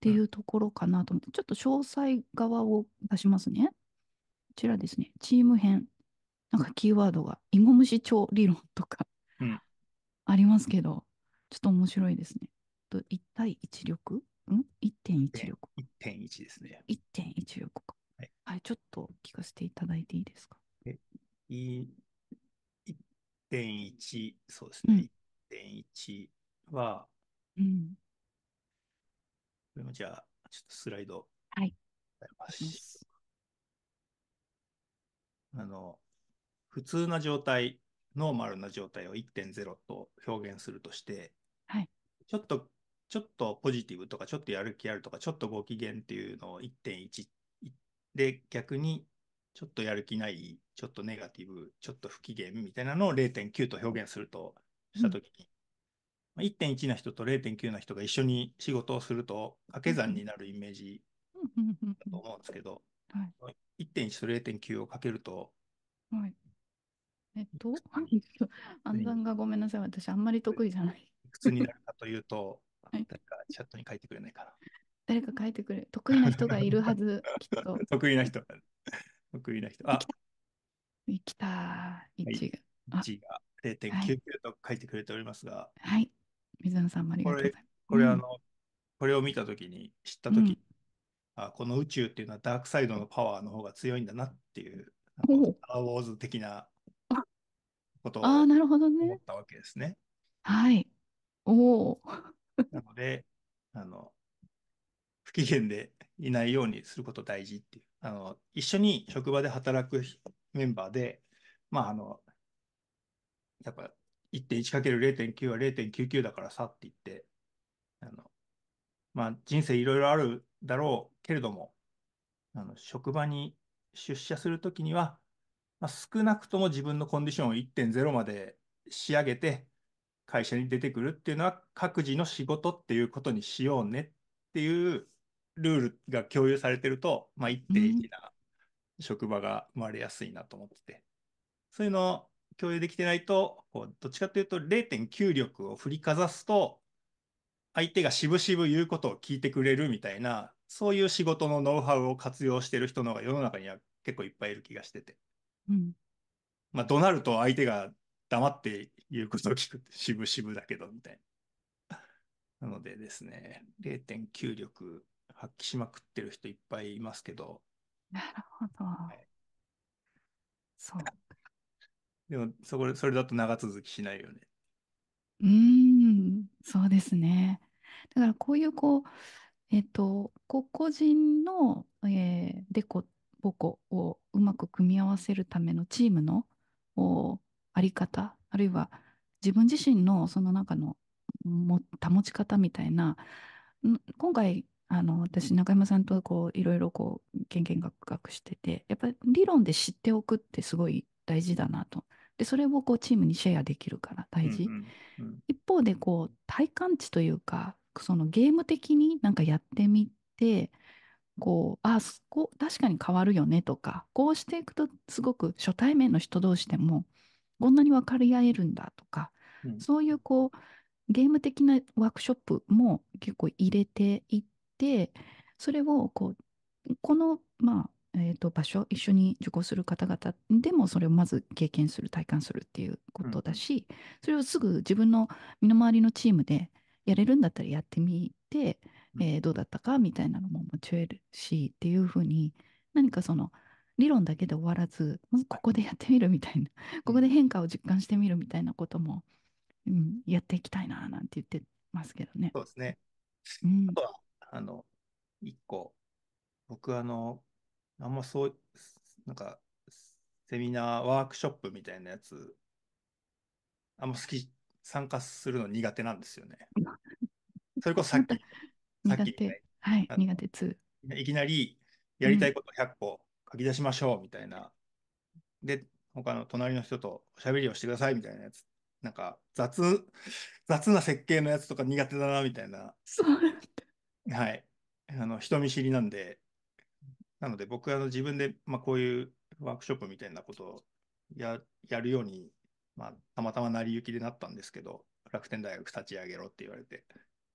ていうところかなと思って、ちょっと詳細側を出しますね。ちらですね、チーム編、なんかキーワードが、芋虫調理論とかうん、ありますけど、ちょっと面白いですね。と1対1力ん ?1.1 力。1.1ですね。1.1力か、はい。はい。ちょっと聞かせていただいていいですか。1.1、そうですね。うん、1.1は、うん、これもじゃあ、ちょっとスライド。はい。います。あの普通な状態ノーマルな状態を1.0と表現するとして、はい、ちょっとちょっとポジティブとかちょっとやる気あるとかちょっとご機嫌っていうのを1.1で逆にちょっとやる気ないちょっとネガティブちょっと不機嫌みたいなのを0.9と表現するとしたときに、うん、1.1な人と0.9な人が一緒に仕事をすると掛け算になるイメージだと思うんですけど、はい、1.1と0.9をかけると、はい、えっと、暗算がごめんなさい、私、あんまり得意じゃない。いくつになるかというと、誰かチャットに書いてくれないかな。誰か書いてくれ、得意な人がいるはず、きっと。得意な人、得意な人。あきた、1が。はい、1が0.99と書いてくれておりますが。はい、水野さんもありがとうございます。これ、これあの、これを見たときに、知ったときに、あこの宇宙っていうのはダークサイドのパワーの方が強いんだなっていう、うん、スター・ウォーズ的なことを思ったわけですね。ねはい。おお。なので、あの、不機嫌でいないようにすること大事っていう。あの、一緒に職場で働くメンバーで、まあ、あの、やっぱ 1.1×0.9 は0.99だからさって言って、あの、まあ、人生いろいろあるだろう。けれども、あの職場に出社するときには、まあ、少なくとも自分のコンディションを1.0まで仕上げて、会社に出てくるっていうのは、各自の仕事っていうことにしようねっていうルールが共有されてると、まあ、一定的な職場が生まれやすいなと思ってて、そういうのを共有できてないと、こうどっちかというと0.9力を振りかざすと、相手がしぶしぶ言うことを聞いてくれるみたいなそういう仕事のノウハウを活用してる人の方が世の中には結構いっぱいいる気がしてて。うん、まあ、怒鳴ると相手が黙って言うことを聞くって、渋々だけど、みたいな。なのでですね、0.9力発揮しまくってる人いっぱいいますけど。なるほど。はい、そう。でもそこ、それだと長続きしないよね。うん、そうですね。だからこういうこう、えっと、個々人の、えー、デコボコをうまく組み合わせるためのチームのあり方、あるいは自分自身のその中の保ち方みたいな、今回、あの私、中山さんとこういろいろこう、ガクガクしてて、やっぱり理論で知っておくってすごい大事だなと。で、それをこうチームにシェアできるから大事。うんうんうん、一方で、こう、体感値というか、そのゲーム的になんかやってみてこうあそこ確かに変わるよねとかこうしていくとすごく初対面の人同士でもこんなに分かり合えるんだとか、うん、そういうこうゲーム的なワークショップも結構入れていってそれをこうこの、まあえーと、と場所一緒に受講する方々でもそれをまず経験する体感するっていうことだし、うん、それをすぐ自分の身の回りのチームでやれるんだったらやってみて、えー、どうだったかみたいなのも持ちろるしっていうふうに何かその理論だけで終わらずここでやってみるみたいなここで変化を実感してみるみたいなことも、うん、やっていきたいななんて言ってますけどね。そうですね。うん、あとはあの一個僕あのあんまそうなんかセミナーワークショップみたいなやつあんま好き参加するの苦手なんですよね。それこそさっき、さっき、はい、苦手2。いきなりやりたいこと100個書き出しましょうみたいな。うん、で、他の隣の人とおしゃべりをしてくださいみたいなやつ。なんか雑、雑な設計のやつとか苦手だなみたいな。はい。あの、人見知りなんで、なので僕は自分で、まあ、こういうワークショップみたいなことをややるようにまあ、たまたま成り行きでなったんですけど、楽天大学立ち上げろって言われて。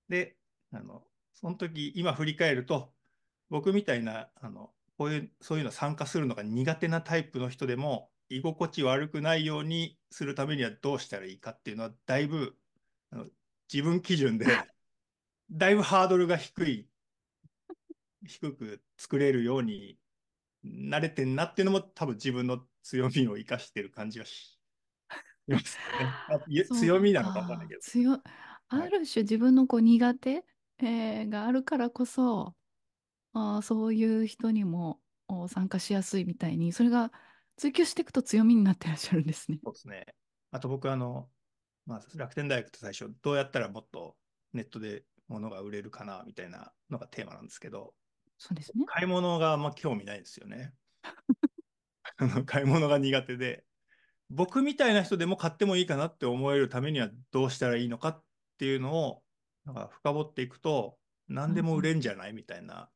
で、あの、その時、今振り返ると、僕みたいな、あの、こういう、そういうの参加するのが苦手なタイプの人でも、居心地悪くないようにするためにはどうしたらいいかっていうのは、だいぶ、あの自分基準で、だいぶハードルが低い、低く作れるように慣れてんなっていうのも、多分自分の強みを生かしてる感じはしね。強みなのか分かんないけど。強ある種自分のこう苦手、えー、があるからこそあそういう人にも参加しやすいみたいにそれが追求していくと強みになってらっしゃるんですね。そうですねあと僕あの、まあ、楽天大学って最初どうやったらもっとネットで物が売れるかなみたいなのがテーマなんですけどそうですね買い物があんま興味ないんですよね。買い物が苦手で僕みたいな人でも買ってもいいかなって思えるためにはどうしたらいいのかっていうのをなんか深掘っていくと何でも売れんじゃないみたいな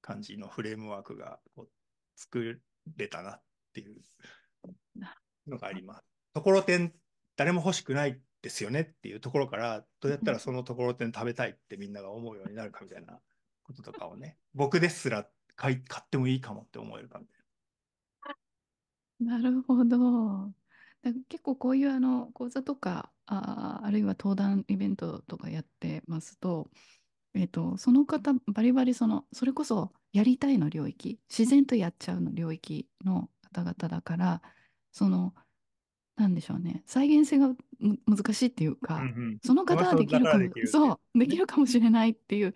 感じのフレームワークが作れたなっていうのがあります。ところてん誰も欲しくないですよねっていうところからどうやったらそのところてん食べたいってみんなが思うようになるかみたいなこととかをね僕ですら買ってもいいかもって思えるかみたいな。なるほど。だ結構こういうあの講座とか、ああるいは登壇イベントとかやってますと、えっと、その方、バリバリその、それこそやりたいの領域、自然とやっちゃうの領域の方々だから、その、なんでしょうね、再現性が難しいっていううんか、うん。そのそ方のはできかるも、きるそう、できるかもしれないっていう、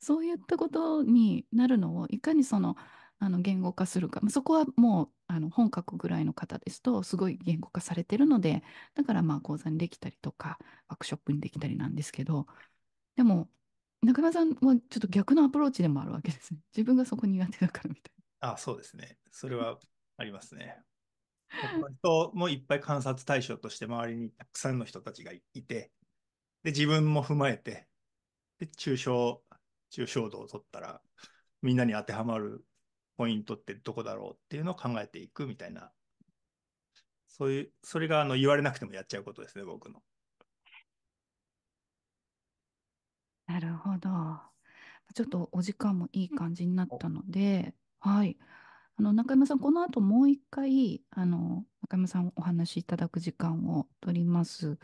そういったことになるのを、いかにその、あの言語化するか、まあ、そこはもうあの本書くぐらいの方ですとすごい言語化されてるのでだからまあ講座にできたりとかワークショップにできたりなんですけどでも中村さんはちょっと逆のアプローチでもあるわけですね自分がそこ苦手だからみたいなあそうですねそれはありますね人もういっぱい観察対象として周りにたくさんの人たちがいてで自分も踏まえてで抽象抽象度を取ったらみんなに当てはまるポイントってどこだろうっていうのを考えていくみたいな、そういう、それがあの言われなくてもやっちゃうことですね、僕の。なるほど。ちょっとお時間もいい感じになったので、はい。あの中山さん、この後もう一回、あの中山さんお話しいただく時間を取ります。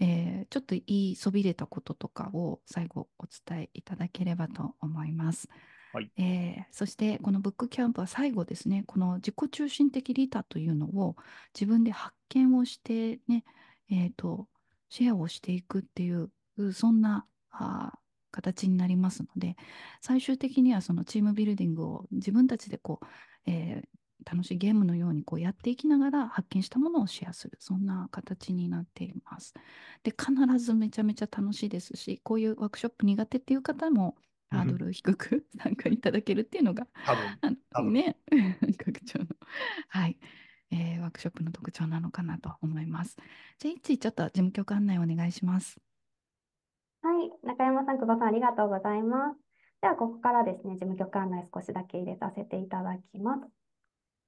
えー、ちょっと言いそびれたこととかを最後お伝えいただければと思います。はい、えー、そしてこのブックキャンプは最後ですねこの自己中心的リタというのを自分で発見をしてね、えーと、とシェアをしていくっていうそんなあ形になりますので最終的にはそのチームビルディングを自分たちでこう、えー、楽しいゲームのようにこうやっていきながら発見したものをシェアするそんな形になっています。で必ずめちゃめちゃ楽しいですしこういうワークショップ苦手っていう方もハードルを低く 参加いただけるっていうのが、あのね、学長の、はい、えー、ワークショップの特徴なのかなと思います。じゃあ、いちちょっと事務局案内お願いします。はい、中山さん、久保さん、ありがとうございます。では、ここからですね、事務局案内少しだけ入れさせていただきます。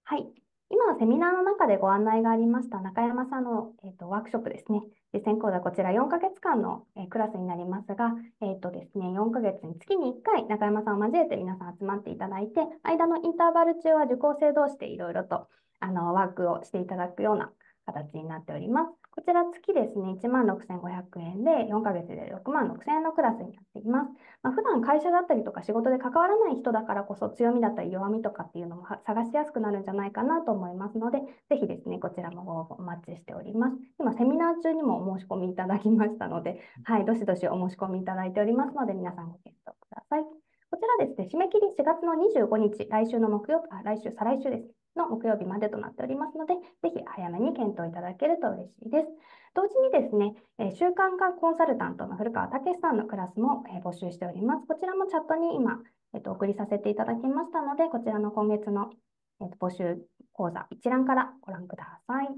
はい、今のセミナーの中でご案内がありました中山さんの、えーと、ワークショップですね。実践講座、こちら4ヶ月間の、えー、クラスになりますが、えーとですね、4ヶ月に月に1回中山さんを交えて皆さん集まっていただいて、間のインターバル中は受講生同士でいろいろとあのワークをしていただくような形になっております。こちら月ですね、16,500円で4ヶ月で66,000万円のクラスになっています。まあ、普段会社だったりとか仕事で関わらない人だからこそ強みだったり弱みとかっていうのも探しやすくなるんじゃないかなと思いますので、ぜひですね、こちらもご応募お待ちしております。今、セミナー中にもお申し込みいただきましたので、はい、どしどしお申し込みいただいておりますので、皆さんご検討ください。こちらですね、締め切り4月の25日、来週の木曜、あ、来週、再来週ですの木曜日までとなっておりますので、ぜひ早めに検討いただけると嬉しいです。同時にですね、え習慣化コンサルタントの古川武さんのクラスも、え募集しております。こちらもチャットに今、えっと、送りさせていただきましたので、こちらの今月の、えっと、募集講座一覧からご覧ください。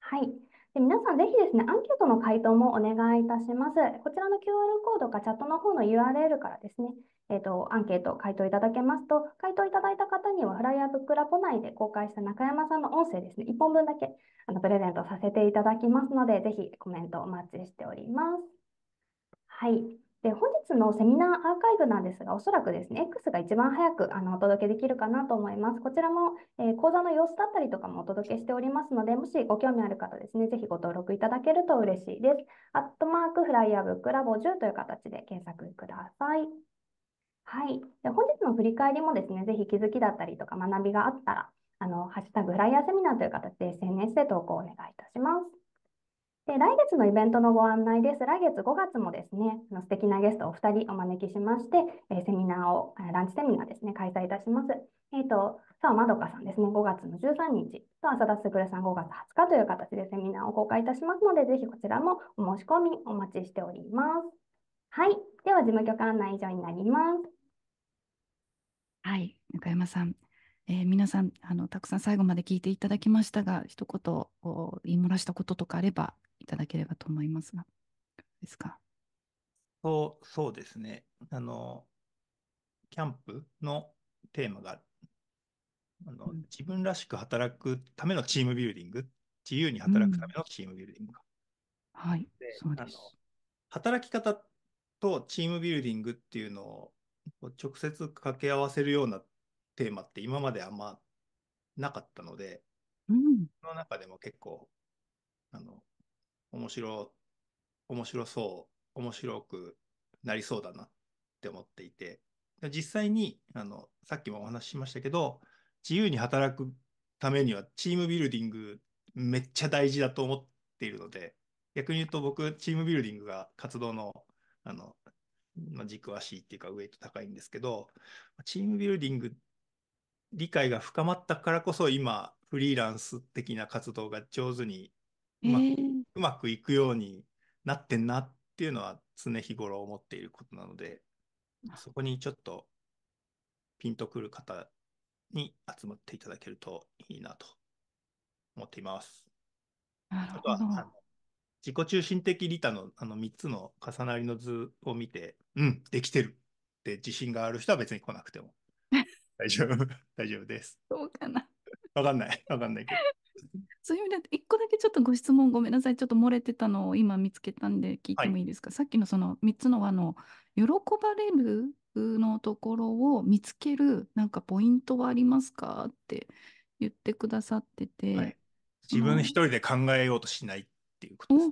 はい。で皆さん、ぜひですね、アンケートの回答もお願いいたします。こちらの QR コードかチャットの方の URL からですね、えっと、とアンケート回答いただけますと、回答いただいた方にはフライヤーブックラボ内で公開した中山さんの音声ですね、1本分だけあのプレゼントさせていただきますので、ぜひコメントお待ちしております。はい。で本日のセミナーアーカイブなんですが、おそらくですね、X が一番早くあのお届けできるかなと思います。こちらも、えー、講座の様子だったりとかもお届けしておりますので、もしご興味ある方ですね、ぜひご登録いただけると嬉しいです。アットマークフライヤーブックラボ10という形で検索ください。はい。で本日の振り返りもですね、ぜひ気づきだったりとか学びがあったら、あの、ハッシュタグフライヤーセミナーという形で SNS で投稿をお願いいたします。で来月のイベントのご案内です。来月5月もですね、素敵なゲストお2人お招きしまして、えセミナーを、ランチセミナーですね、開催いたします。えっ、ー、と、澤まどかさんですね、5月の13日と浅田卓さん5月20日という形でセミナーを公開いたしますので、ぜひこちらもお申し込みお待ちしております。はい。では、事務局案内以上になります。はい。中山さん、えー、皆さんあの、たくさん最後まで聞いていただきましたが、一言を言い漏らしたこととかあれば、いただければと思いますが、ですか。そうそうですね。あの、キャンプのテーマが、あの、うん、自分らしく働くためのチームビルディング、自由に働くためのチームビルディング、うん、はい、そうです。働き方っとチームビルディングっていうのを直接掛け合わせるようなテーマって今まであんまなかったので、うん、その中でも結構あの面白面白そう面白くなりそうだなって思っていて実際にあのさっきもお話ししましたけど自由に働くためにはチームビルディングめっちゃ大事だと思っているので逆に言うと僕チームビルディングが活動のあの、まあ、軸足っていうかウェイト高いんですけど、チームビルディング理解が深まったからこそ今、フリーランス的な活動が上手にうまくえー、うまくいくようになってんなっていうのは常日頃思っていることなので、そこにちょっとピンとくる方に集まっていただけるといいなと思っています。あとは自己中心的利他のあの3つの重なりの図を見て、うん、できてるって自信がある人は別に来なくても 大丈夫、大丈夫です。どうかな。わかんない、わかんないけど。そういう意味で、一個だけちょっとご質問ごめんなさい、ちょっと漏れてたのを今見つけたんで聞いてもいいですか。はい、さっきのその3つの輪の、喜ばれるのところを見つける、なんかポイントはありますかって言ってくださってて。はい、自分一人で考えようとしないっていうことです。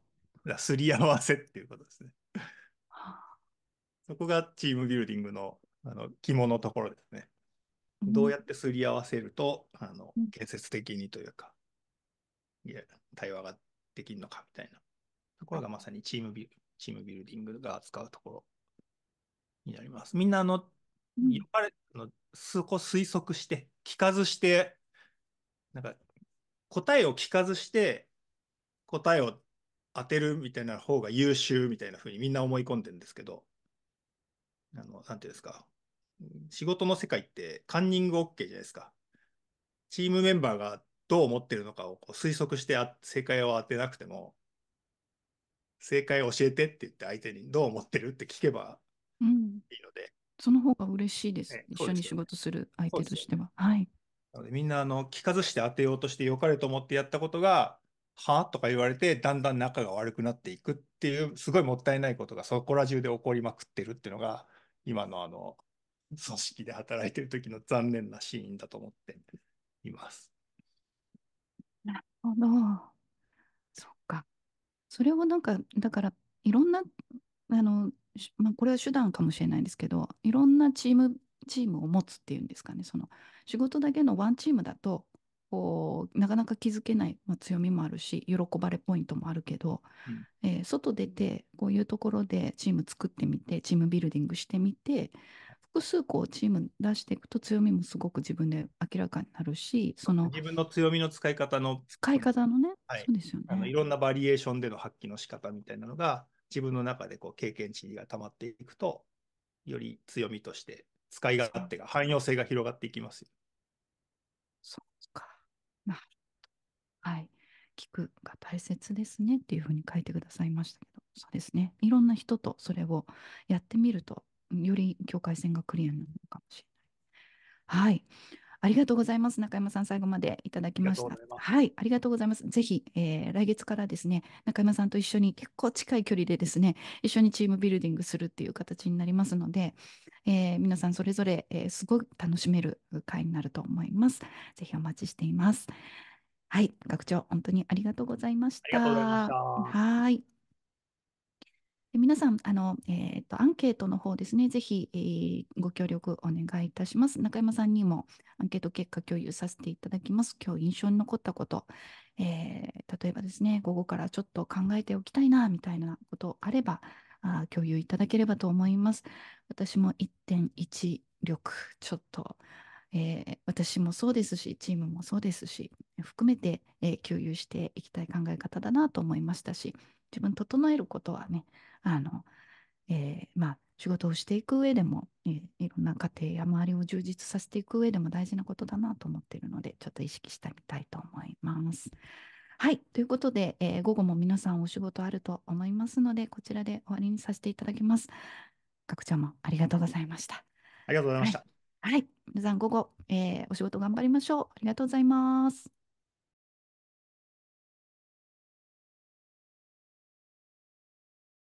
だすり合わせっていうことですね。そこがチームビルディングのあの肝のところですね。どうやってすり合わせると、あの建設的にというか、いや対話ができるのかみたいなところがまさにチームビルチームビルディングが扱うところになります。みんなあの、うん、れのそこ推測して、聞かずして、なんか答えを聞かずして答えを当てるみたいな方が優秀みたいなふうにみんな思い込んでるんですけど、あの、なんていうんですか。仕事の世界ってカンニング OK じゃないですか。チームメンバーがどう思ってるのかをこう推測して正解を当てなくても、正解を教えてって言って相手にどう思ってるって聞けばいいので。うん、その方が嬉しいです。ね、一緒に仕事する相手としては。ね、はい。なのでみんなあの聞かずして当てようとして良かれと思ってやったことがはとか言われて、だんだん仲が悪くなっていくっていう、すごいもったいないことがそこら中で起こりまくってるっていうのが、今のあの、組織で働いてる時の残念なシーンだと思っています。なるほど。そっか。それをなんか、だから、いろんな、あの、まあ、これは手段かもしれないんですけど、いろんなチーム、チームを持つっていうんですかね、その仕事だけのワンチームだと、こうなかなか気づけない、まあ、強みもあるし喜ばれポイントもあるけど、うん、えー、外出てこういうところでチーム作ってみてチームビルディングしてみて複数こうチーム出していくと強みもすごく自分で明らかになるしその自分の強みの使い方の使い方のね、い、そうですよねあのいろんなバリエーションでの発揮の仕方みたいなのが自分の中でこう経験値が溜まっていくとより強みとして使い勝手が汎用性が広がっていきますよ。そかはい。聞くが大切ですねっていうふうに書いてくださいましたけど、そうですね。いろんな人とそれをやってみると、より境界線がクリアになるのかもしれない。はい。ありがとうございます。中山さん、最後までいただきました。はい、ありがとうございます。ぜひ、えー、来月からですね、中山さんと一緒に結構近い距離でですね、一緒にチームビルディングするっていう形になりますので、えー、皆さんそれぞれ、えー、すごく楽しめる会になると思います。ぜひお待ちしています。はい、学長、本当にありがとうございました。ありがとうございました。はい。皆さんあの、えーと、とアンケートの方ですね、ぜひ、えー、ご協力お願いいたします。中山さんにもアンケート結果共有させていただきます。今日印象に残ったこと、えー、例えばですね、午後からちょっと考えておきたいなみたいなことあればあ、共有いただければと思います。私も1.1力、ちょっと、えー、私もそうですし、チームもそうですし、含めて、えー、共有していきたい考え方だなと思いましたし、自分整えることはね、あの、えー、まあ、仕事をしていく上でも、えー、いろんな家庭や周りを充実させていく上でも大事なことだなと思っているので、ちょっと意識してみたいと思います。はい。ということで、えー、午後も皆さんお仕事あると思いますので、こちらで終わりにさせていただきます。かくちゃんもありがとうございました。ありがとうございました。はい。はい、皆さん午後、えー、お仕事頑張りましょう。ありがとうございます。